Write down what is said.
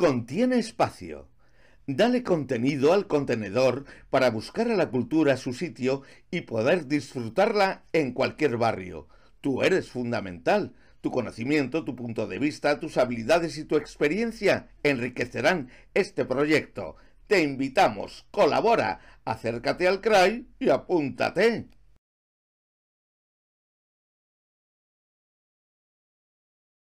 Contiene espacio. Dale contenido al contenedor para buscar a la cultura su sitio y poder disfrutarla en cualquier barrio. Tú eres fundamental. Tu conocimiento, tu punto de vista, tus habilidades y tu experiencia enriquecerán este proyecto. Te invitamos, colabora, acércate al CRAI y apúntate.